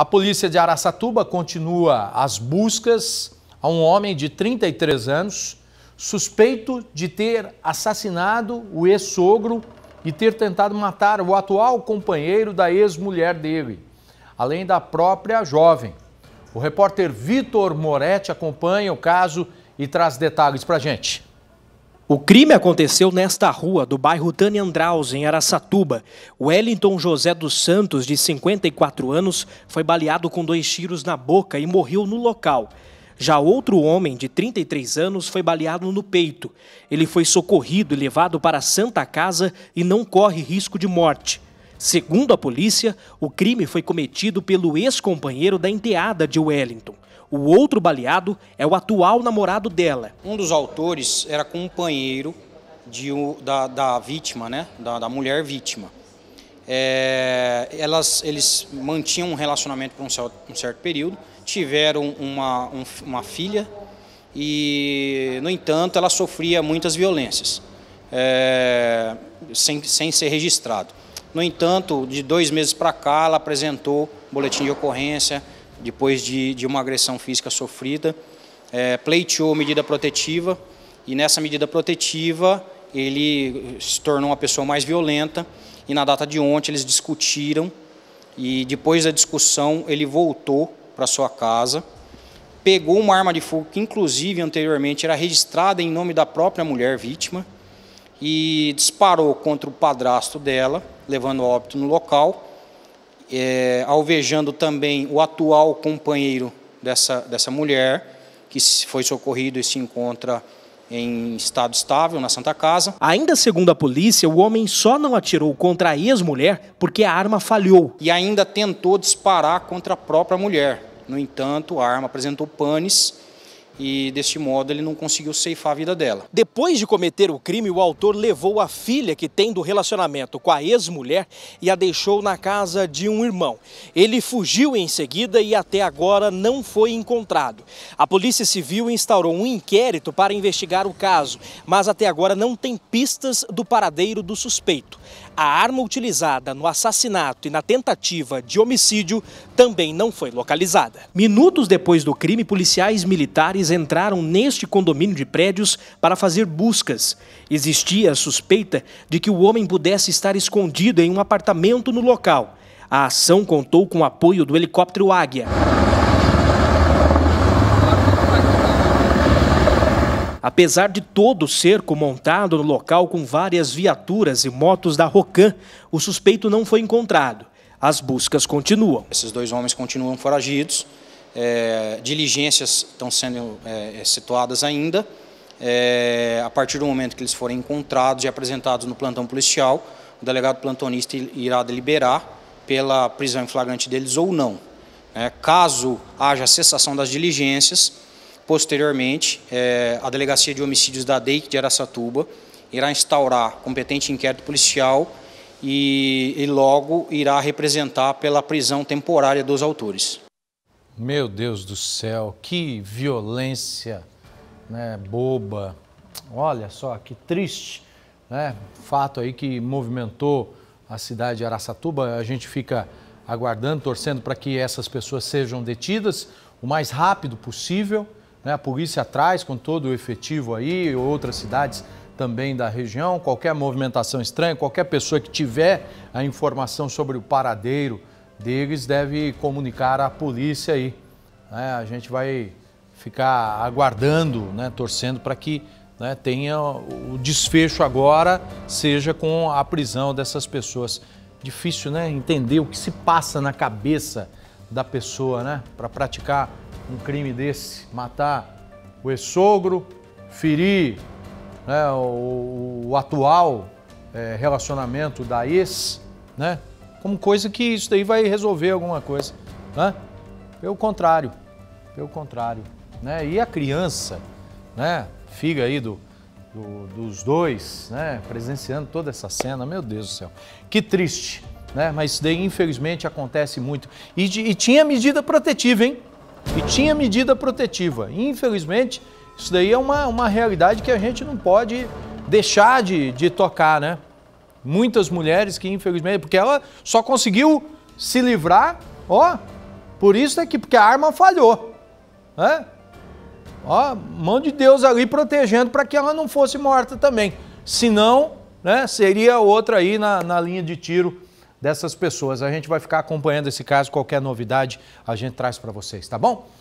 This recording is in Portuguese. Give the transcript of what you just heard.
A polícia de Araçatuba continua as buscas a um homem de 33 anos, suspeito de ter assassinado o ex-sogro e ter tentado matar o atual companheiro da ex-mulher dele, além da própria jovem. O repórter Vitor Moretti acompanha o caso e traz detalhes para gente. O crime aconteceu nesta rua do bairro Tani Andraus, em Araçatuba. Wellington José dos Santos, de 54 anos, foi baleado com dois tiros na boca e morreu no local. Já outro homem, de 33 anos, foi baleado no peito. Ele foi socorrido e levado para a Santa Casa e não corre risco de morte. Segundo a polícia, o crime foi cometido pelo ex-companheiro da enteada de Wellington. O outro baleado é o atual namorado dela. Um dos autores era companheiro de, da, da vítima, né? Da, da mulher vítima. É, elas, eles mantinham um relacionamento por um certo, um certo período, tiveram uma, um, uma filha e, no entanto, ela sofria muitas violências, é, sem, sem ser registrado. No entanto, de dois meses para cá, ela apresentou boletim de ocorrência, depois de, de uma agressão física sofrida, é, pleiteou medida protetiva e nessa medida protetiva ele se tornou uma pessoa mais violenta e na data de ontem eles discutiram e depois da discussão ele voltou para sua casa, pegou uma arma de fogo que inclusive anteriormente era registrada em nome da própria mulher vítima e disparou contra o padrasto dela, levando óbito no local é, alvejando também o atual companheiro dessa, dessa mulher, que foi socorrido e se encontra em estado estável na Santa Casa. Ainda segundo a polícia, o homem só não atirou contra a ex-mulher porque a arma falhou. E ainda tentou disparar contra a própria mulher. No entanto, a arma apresentou panes e deste modo ele não conseguiu ceifar a vida dela. Depois de cometer o crime, o autor levou a filha que tem do relacionamento com a ex-mulher e a deixou na casa de um irmão. Ele fugiu em seguida e até agora não foi encontrado. A Polícia Civil instaurou um inquérito para investigar o caso, mas até agora não tem pistas do paradeiro do suspeito a arma utilizada no assassinato e na tentativa de homicídio também não foi localizada. Minutos depois do crime, policiais militares entraram neste condomínio de prédios para fazer buscas. Existia a suspeita de que o homem pudesse estar escondido em um apartamento no local. A ação contou com o apoio do helicóptero Águia. Apesar de todo o cerco montado no local com várias viaturas e motos da Rocan, o suspeito não foi encontrado. As buscas continuam. Esses dois homens continuam foragidos, é, diligências estão sendo é, é, situadas ainda. É, a partir do momento que eles forem encontrados e apresentados no plantão policial, o delegado plantonista irá deliberar pela prisão em flagrante deles ou não. É, caso haja cessação das diligências, Posteriormente, é, a Delegacia de Homicídios da DEIC de Araçatuba irá instaurar competente inquérito policial e, e logo irá representar pela prisão temporária dos autores. Meu Deus do céu, que violência né, boba. Olha só, que triste. Né? Fato aí que movimentou a cidade de Araçatuba. A gente fica aguardando, torcendo para que essas pessoas sejam detidas o mais rápido possível. Né? A polícia atrás com todo o efetivo aí, outras cidades também da região. Qualquer movimentação estranha, qualquer pessoa que tiver a informação sobre o paradeiro deles deve comunicar à polícia aí. Né? A gente vai ficar aguardando, né? torcendo para que né, tenha o desfecho agora, seja com a prisão dessas pessoas. Difícil, né? Entender o que se passa na cabeça da pessoa, né? Para praticar um crime desse, matar o ex-sogro, ferir né, o, o, atual é, relacionamento da ex, né? Como coisa que isso daí vai resolver alguma coisa, né? Pelo contrário, pelo contrário, né? E a criança, né? Figa aí do, do, dos dois, né? Presenciando toda essa cena, meu Deus do céu, que triste, né? Mas isso daí infelizmente acontece muito e, e tinha medida protetiva, hein? E tinha medida protetiva. Infelizmente, isso daí é uma, uma realidade que a gente não pode deixar de, de tocar, né? Muitas mulheres que, infelizmente, porque ela só conseguiu se livrar, ó, por isso é que porque a arma falhou, né? Ó, mão de Deus ali protegendo para que ela não fosse morta também. Senão, né, seria outra aí na, na linha de tiro dessas pessoas. A gente vai ficar acompanhando esse caso, qualquer novidade a gente traz para vocês, tá bom?